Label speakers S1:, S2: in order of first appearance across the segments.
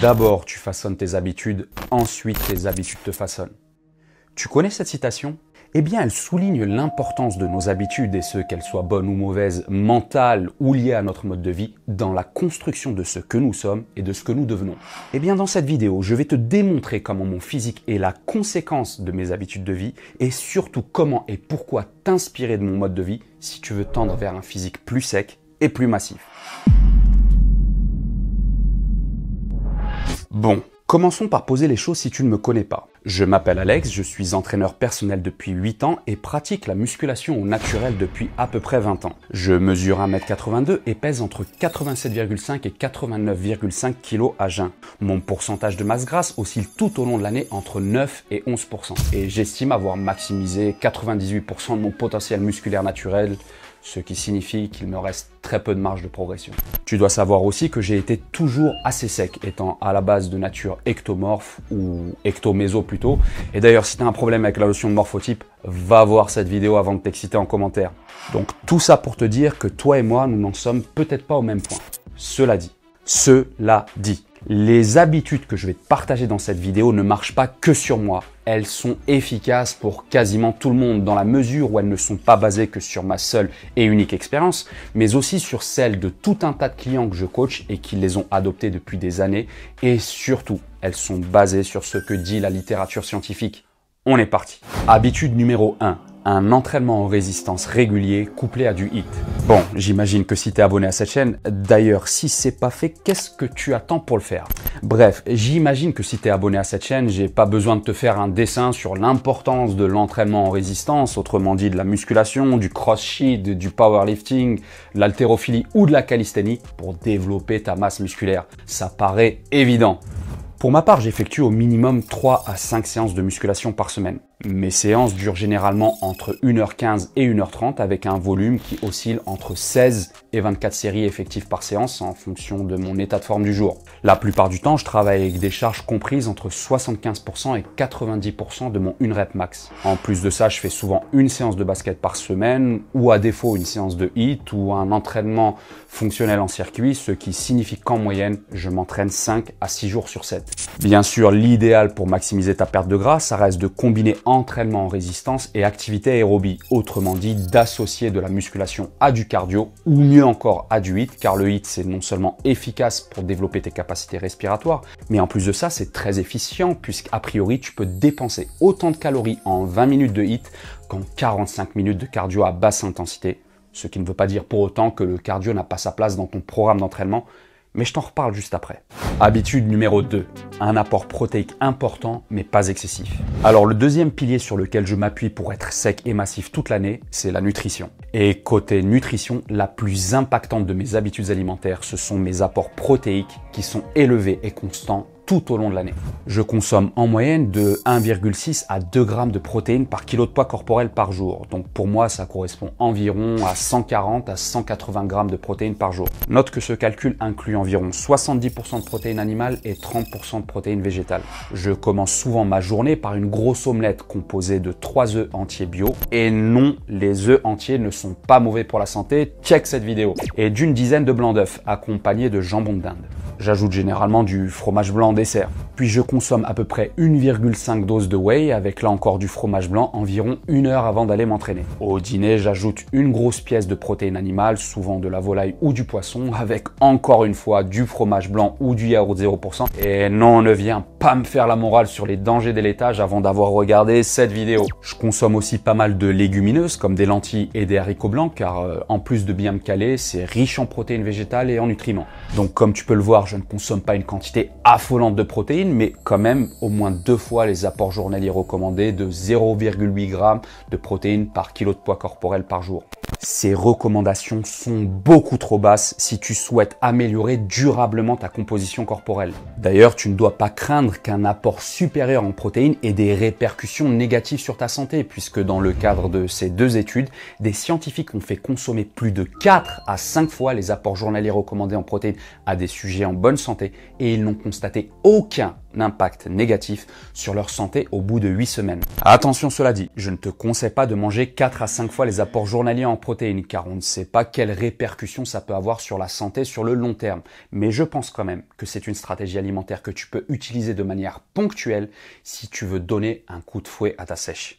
S1: D'abord, tu façonnes tes habitudes, ensuite tes habitudes te façonnent. Tu connais cette citation Eh bien, elle souligne l'importance de nos habitudes, et ce qu'elles soient bonnes ou mauvaises, mentales ou liées à notre mode de vie, dans la construction de ce que nous sommes et de ce que nous devenons. Eh bien, dans cette vidéo, je vais te démontrer comment mon physique est la conséquence de mes habitudes de vie, et surtout comment et pourquoi t'inspirer de mon mode de vie si tu veux tendre vers un physique plus sec et plus massif. Bon, Commençons par poser les choses si tu ne me connais pas. Je m'appelle Alex, je suis entraîneur personnel depuis 8 ans et pratique la musculation au naturel depuis à peu près 20 ans. Je mesure 1m82 et pèse entre 87,5 et 89,5 kg à jeun. Mon pourcentage de masse grasse oscille tout au long de l'année entre 9 et 11%. Et j'estime avoir maximisé 98% de mon potentiel musculaire naturel ce qui signifie qu'il me reste très peu de marge de progression. Tu dois savoir aussi que j'ai été toujours assez sec, étant à la base de nature ectomorphe ou ectoméso plutôt. Et d'ailleurs, si tu as un problème avec la notion de morphotype, va voir cette vidéo avant de t'exciter en commentaire. Donc tout ça pour te dire que toi et moi, nous n'en sommes peut-être pas au même point. Cela dit, cela dit, les habitudes que je vais te partager dans cette vidéo ne marchent pas que sur moi. Elles sont efficaces pour quasiment tout le monde dans la mesure où elles ne sont pas basées que sur ma seule et unique expérience, mais aussi sur celle de tout un tas de clients que je coach et qui les ont adoptées depuis des années. Et surtout, elles sont basées sur ce que dit la littérature scientifique. On est parti. Habitude numéro 1 un entraînement en résistance régulier couplé à du hit. Bon, j'imagine que si es abonné à cette chaîne, d'ailleurs si c'est pas fait, qu'est-ce que tu attends pour le faire Bref, j'imagine que si es abonné à cette chaîne, j'ai pas besoin de te faire un dessin sur l'importance de l'entraînement en résistance, autrement dit de la musculation, du cross du powerlifting, de l'haltérophilie ou de la calisthénie pour développer ta masse musculaire. Ça paraît évident. Pour ma part, j'effectue au minimum 3 à 5 séances de musculation par semaine. Mes séances durent généralement entre 1h15 et 1h30 avec un volume qui oscille entre 16 et 24 séries effectives par séance en fonction de mon état de forme du jour. La plupart du temps, je travaille avec des charges comprises entre 75% et 90% de mon 1 rep max. En plus de ça, je fais souvent une séance de basket par semaine ou à défaut une séance de hit ou un entraînement fonctionnel en circuit, ce qui signifie qu'en moyenne, je m'entraîne 5 à 6 jours sur 7. Bien sûr, l'idéal pour maximiser ta perte de gras, ça reste de combiner entraînement en résistance et activité aérobie, autrement dit d'associer de la musculation à du cardio ou mieux encore à du HIIT car le HIIT c'est non seulement efficace pour développer tes capacités respiratoires, mais en plus de ça c'est très efficient puisque a priori tu peux dépenser autant de calories en 20 minutes de HIIT qu'en 45 minutes de cardio à basse intensité, ce qui ne veut pas dire pour autant que le cardio n'a pas sa place dans ton programme d'entraînement mais je t'en reparle juste après. Habitude numéro 2, un apport protéique important mais pas excessif. Alors le deuxième pilier sur lequel je m'appuie pour être sec et massif toute l'année, c'est la nutrition. Et côté nutrition, la plus impactante de mes habitudes alimentaires, ce sont mes apports protéiques qui sont élevés et constants tout au long de l'année. Je consomme en moyenne de 1,6 à 2 grammes de protéines par kilo de poids corporel par jour. Donc pour moi, ça correspond environ à 140 à 180 grammes de protéines par jour. Note que ce calcul inclut environ 70% de protéines animales et 30% de protéines végétales. Je commence souvent ma journée par une grosse omelette composée de 3 œufs entiers bio. Et non, les œufs entiers ne sont pas mauvais pour la santé. Check cette vidéo. Et d'une dizaine de blancs d'œufs accompagnés de jambon de dinde. J'ajoute généralement du fromage blanc en dessert. Puis je consomme à peu près 1,5 dose de whey avec là encore du fromage blanc environ une heure avant d'aller m'entraîner. Au dîner, j'ajoute une grosse pièce de protéines animales, souvent de la volaille ou du poisson, avec encore une fois du fromage blanc ou du yaourt 0%. Et non, ne viens pas me faire la morale sur les dangers des laitages avant d'avoir regardé cette vidéo. Je consomme aussi pas mal de légumineuses comme des lentilles et des haricots blancs car euh, en plus de bien me caler, c'est riche en protéines végétales et en nutriments. Donc comme tu peux le voir, je ne consomme pas une quantité affolante de protéines mais quand même au moins deux fois les apports journaliers recommandés de 0,8 g de protéines par kilo de poids corporel par jour. Ces recommandations sont beaucoup trop basses si tu souhaites améliorer durablement ta composition corporelle. D'ailleurs, tu ne dois pas craindre qu'un apport supérieur en protéines ait des répercussions négatives sur ta santé, puisque dans le cadre de ces deux études, des scientifiques ont fait consommer plus de 4 à 5 fois les apports journaliers recommandés en protéines à des sujets en bonne santé et ils n'ont constaté aucun impact négatif sur leur santé au bout de 8 semaines. Attention cela dit, je ne te conseille pas de manger 4 à 5 fois les apports journaliers en protéines car on ne sait pas quelles répercussions ça peut avoir sur la santé sur le long terme. Mais je pense quand même que c'est une stratégie alimentaire que tu peux utiliser de manière ponctuelle si tu veux donner un coup de fouet à ta sèche.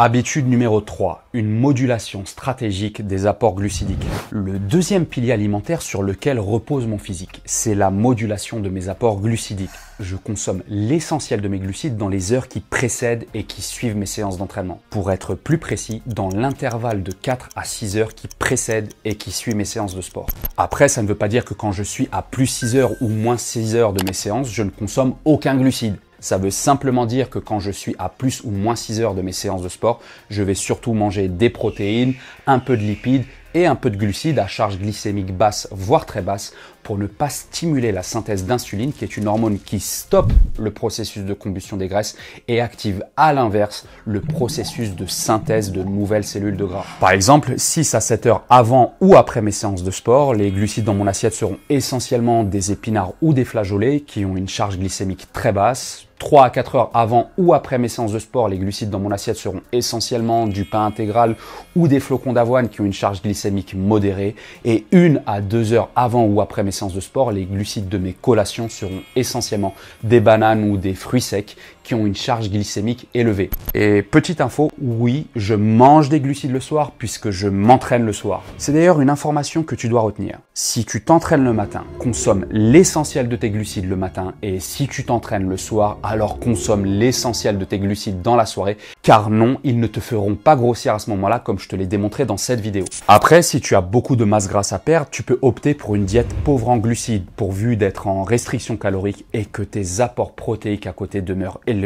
S1: Habitude numéro 3, une modulation stratégique des apports glucidiques. Le deuxième pilier alimentaire sur lequel repose mon physique, c'est la modulation de mes apports glucidiques. Je consomme l'essentiel de mes glucides dans les heures qui précèdent et qui suivent mes séances d'entraînement. Pour être plus précis, dans l'intervalle de 4 à 6 heures qui précèdent et qui suivent mes séances de sport. Après, ça ne veut pas dire que quand je suis à plus 6 heures ou moins 6 heures de mes séances, je ne consomme aucun glucide. Ça veut simplement dire que quand je suis à plus ou moins 6 heures de mes séances de sport, je vais surtout manger des protéines, un peu de lipides et un peu de glucides à charge glycémique basse, voire très basse, pour ne pas stimuler la synthèse d'insuline, qui est une hormone qui stoppe le processus de combustion des graisses et active à l'inverse le processus de synthèse de nouvelles cellules de gras. Par exemple, 6 à 7 heures avant ou après mes séances de sport, les glucides dans mon assiette seront essentiellement des épinards ou des flageolets qui ont une charge glycémique très basse, 3 à 4 heures avant ou après mes séances de sport, les glucides dans mon assiette seront essentiellement du pain intégral ou des flocons d'avoine qui ont une charge glycémique modérée. Et 1 à 2 heures avant ou après mes de sport, les glucides de mes collations seront essentiellement des bananes ou des fruits secs ont une charge glycémique élevée. Et petite info, oui, je mange des glucides le soir puisque je m'entraîne le soir. C'est d'ailleurs une information que tu dois retenir. Si tu t'entraînes le matin, consomme l'essentiel de tes glucides le matin et si tu t'entraînes le soir, alors consomme l'essentiel de tes glucides dans la soirée car non, ils ne te feront pas grossir à ce moment-là comme je te l'ai démontré dans cette vidéo. Après, si tu as beaucoup de masse grasse à perdre, tu peux opter pour une diète pauvre en glucides pourvu d'être en restriction calorique et que tes apports protéiques à côté demeurent élevés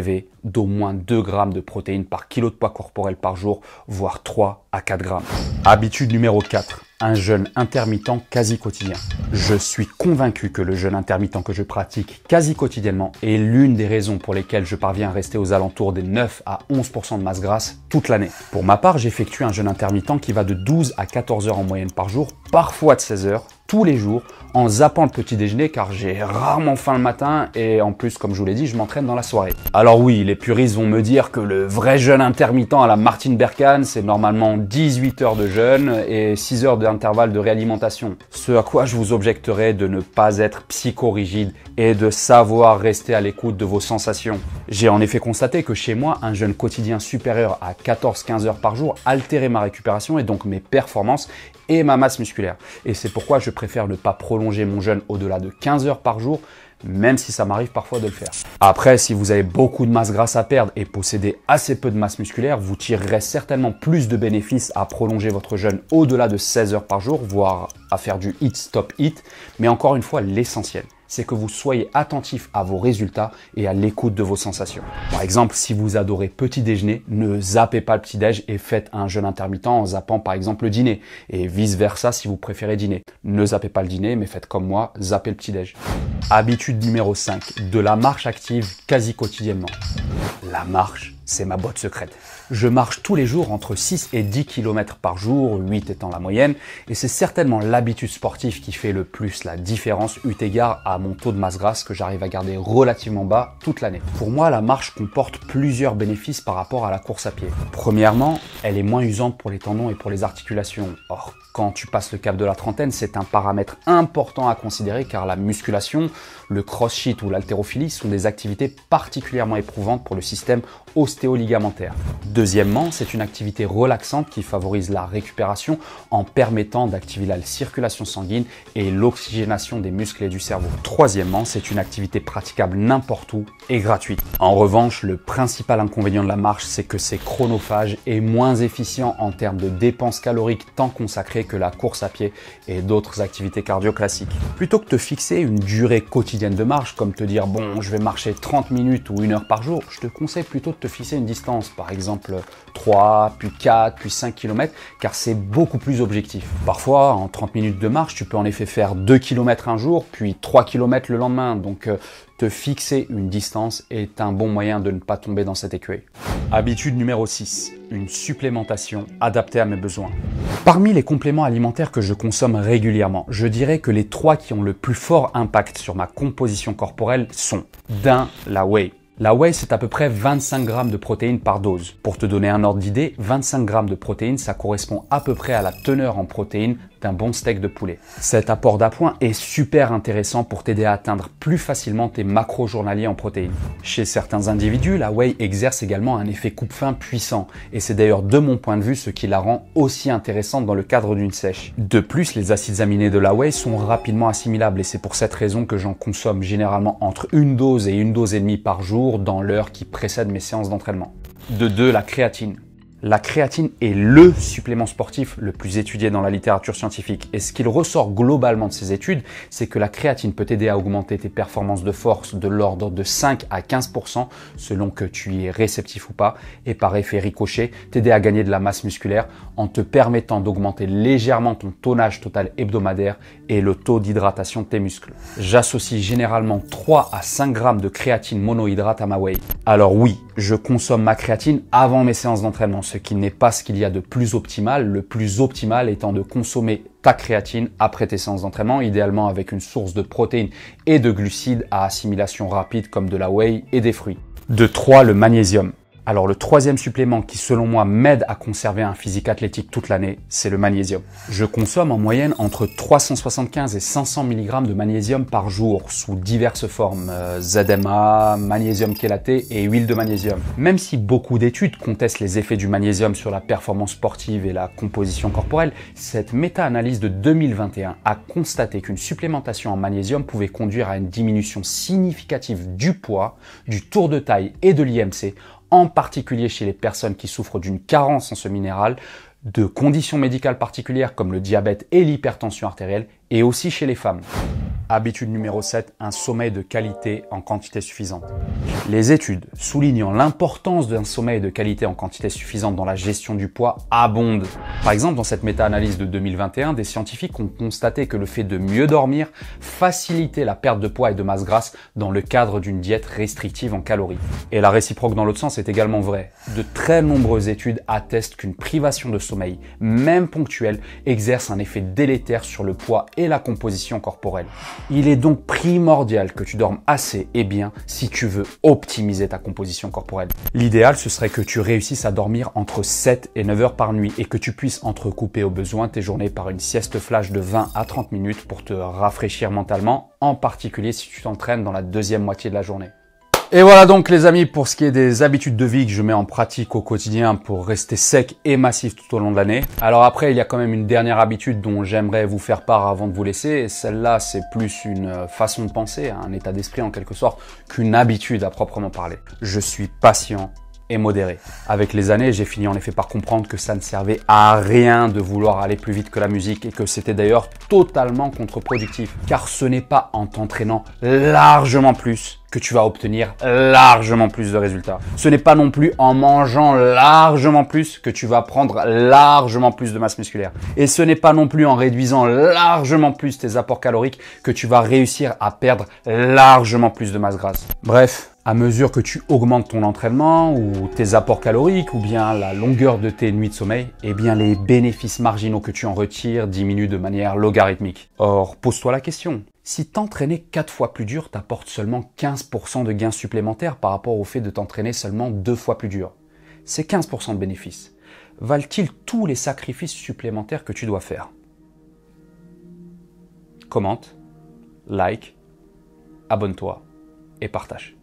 S1: d'au moins 2 grammes de protéines par kilo de poids corporel par jour, voire 3 à 4 grammes. Habitude numéro 4, un jeûne intermittent quasi quotidien. Je suis convaincu que le jeûne intermittent que je pratique quasi quotidiennement est l'une des raisons pour lesquelles je parviens à rester aux alentours des 9 à 11% de masse grasse toute l'année. Pour ma part, j'effectue un jeûne intermittent qui va de 12 à 14 heures en moyenne par jour, parfois de 16 heures, les jours en zappant le petit déjeuner car j'ai rarement faim le matin et en plus comme je vous l'ai dit je m'entraîne dans la soirée. Alors oui les puristes vont me dire que le vrai jeûne intermittent à la Martine Berkane c'est normalement 18 heures de jeûne et 6 heures d'intervalle de réalimentation. Ce à quoi je vous objecterai de ne pas être psychorigide et de savoir rester à l'écoute de vos sensations. J'ai en effet constaté que chez moi un jeûne quotidien supérieur à 14-15 heures par jour altérait ma récupération et donc mes performances et ma masse musculaire. Et c'est pourquoi je préfère ne pas prolonger mon jeûne au-delà de 15 heures par jour, même si ça m'arrive parfois de le faire. Après, si vous avez beaucoup de masse grasse à perdre et possédez assez peu de masse musculaire, vous tirerez certainement plus de bénéfices à prolonger votre jeûne au-delà de 16 heures par jour, voire à faire du hit-stop-hit, mais encore une fois, l'essentiel, c'est que vous soyez attentif à vos résultats et à l'écoute de vos sensations. Par exemple, si vous adorez petit déjeuner, ne zappez pas le petit déj et faites un jeûne intermittent en zappant par exemple le dîner et vice versa si vous préférez dîner. Ne zappez pas le dîner, mais faites comme moi, zappez le petit déj. Habitude numéro 5, de la marche active quasi quotidiennement. La marche c'est ma boîte secrète. Je marche tous les jours entre 6 et 10 km par jour, 8 étant la moyenne, et c'est certainement l'habitude sportive qui fait le plus la différence, eu égard à mon taux de masse grasse que j'arrive à garder relativement bas toute l'année. Pour moi, la marche comporte plusieurs bénéfices par rapport à la course à pied. Premièrement, elle est moins usante pour les tendons et pour les articulations. Or, quand tu passes le cap de la trentaine, c'est un paramètre important à considérer car la musculation, le cross ou l'haltérophilie sont des activités particulièrement éprouvantes pour le système ostéoligamentaire. Deuxièmement, c'est une activité relaxante qui favorise la récupération en permettant d'activer la circulation sanguine et l'oxygénation des muscles et du cerveau. Troisièmement, c'est une activité praticable n'importe où et gratuite. En revanche, le principal inconvénient de la marche, c'est que c'est chronophage et moins efficient en termes de dépenses caloriques tant consacrées que la course à pied et d'autres activités cardio classiques. Plutôt que de fixer une durée quotidienne de marche, comme te dire bon, je vais marcher 30 minutes ou une heure par jour, je te conseille plutôt de te fixer une distance, par exemple 3, puis 4, puis 5 km, car c'est beaucoup plus objectif. Parfois, en 30 minutes de marche, tu peux en effet faire 2 km un jour, puis 3 km le lendemain, donc euh, te fixer une distance est un bon moyen de ne pas tomber dans cet écueil. Habitude numéro 6, une supplémentation adaptée à mes besoins. Parmi les compléments alimentaires que je consomme régulièrement, je dirais que les trois qui ont le plus fort impact sur ma composition corporelle sont d'un la whey. La whey, c'est à peu près 25 grammes de protéines par dose. Pour te donner un ordre d'idée, 25 grammes de protéines, ça correspond à peu près à la teneur en protéines d'un bon steak de poulet. Cet apport d'appoint est super intéressant pour t'aider à atteindre plus facilement tes macros journaliers en protéines. Chez certains individus, la whey exerce également un effet coupe faim puissant, et c'est d'ailleurs de mon point de vue ce qui la rend aussi intéressante dans le cadre d'une sèche. De plus, les acides aminés de la whey sont rapidement assimilables, et c'est pour cette raison que j'en consomme généralement entre une dose et une dose et demie par jour dans l'heure qui précède mes séances d'entraînement. De deux, la créatine la créatine est le supplément sportif le plus étudié dans la littérature scientifique. Et ce qu'il ressort globalement de ces études, c'est que la créatine peut t'aider à augmenter tes performances de force de l'ordre de 5 à 15% selon que tu y es réceptif ou pas. Et par effet ricochet, t'aider à gagner de la masse musculaire en te permettant d'augmenter légèrement ton tonnage total hebdomadaire et le taux d'hydratation de tes muscles. J'associe généralement 3 à 5 grammes de créatine monohydrate à ma whey. Alors oui, je consomme ma créatine avant mes séances d'entraînement, ce qui n'est pas ce qu'il y a de plus optimal. Le plus optimal étant de consommer ta créatine après tes séances d'entraînement, idéalement avec une source de protéines et de glucides à assimilation rapide comme de la whey et des fruits. De 3, le magnésium. Alors le troisième supplément qui selon moi m'aide à conserver un physique athlétique toute l'année, c'est le magnésium. Je consomme en moyenne entre 375 et 500 mg de magnésium par jour sous diverses formes, euh, ZMA, magnésium chélaté et huile de magnésium. Même si beaucoup d'études contestent les effets du magnésium sur la performance sportive et la composition corporelle, cette méta-analyse de 2021 a constaté qu'une supplémentation en magnésium pouvait conduire à une diminution significative du poids, du tour de taille et de l'IMC en particulier chez les personnes qui souffrent d'une carence en ce minéral, de conditions médicales particulières comme le diabète et l'hypertension artérielle et aussi chez les femmes. Habitude numéro 7, un sommeil de qualité en quantité suffisante. Les études soulignant l'importance d'un sommeil de qualité en quantité suffisante dans la gestion du poids abondent. Par exemple, dans cette méta-analyse de 2021, des scientifiques ont constaté que le fait de mieux dormir facilitait la perte de poids et de masse grasse dans le cadre d'une diète restrictive en calories. Et la réciproque dans l'autre sens est également vraie. De très nombreuses études attestent qu'une privation de sommeil, même ponctuelle, exerce un effet délétère sur le poids et la composition corporelle. Il est donc primordial que tu dormes assez et bien si tu veux optimiser ta composition corporelle. L'idéal, ce serait que tu réussisses à dormir entre 7 et 9 heures par nuit et que tu puisses entrecouper au besoin tes journées par une sieste flash de 20 à 30 minutes pour te rafraîchir mentalement, en particulier si tu t'entraînes dans la deuxième moitié de la journée. Et voilà donc les amis pour ce qui est des habitudes de vie que je mets en pratique au quotidien pour rester sec et massif tout au long de l'année. Alors après il y a quand même une dernière habitude dont j'aimerais vous faire part avant de vous laisser. Celle-là c'est plus une façon de penser, hein, un état d'esprit en quelque sorte, qu'une habitude à proprement parler. Je suis patient et modéré. Avec les années, j'ai fini en effet par comprendre que ça ne servait à rien de vouloir aller plus vite que la musique et que c'était d'ailleurs totalement contre-productif. Car ce n'est pas en t'entraînant largement plus que tu vas obtenir largement plus de résultats. Ce n'est pas non plus en mangeant largement plus que tu vas prendre largement plus de masse musculaire. Et ce n'est pas non plus en réduisant largement plus tes apports caloriques que tu vas réussir à perdre largement plus de masse grasse. Bref, à mesure que tu augmentes ton entraînement ou tes apports caloriques ou bien la longueur de tes nuits de sommeil, eh bien les bénéfices marginaux que tu en retires diminuent de manière logarithmique. Or, pose-toi la question, si t'entraîner 4 fois plus dur t'apporte seulement 15% de gains supplémentaires par rapport au fait de t'entraîner seulement 2 fois plus dur, c'est 15% de bénéfices. Valent-ils tous les sacrifices supplémentaires que tu dois faire Commente, like, abonne-toi et partage.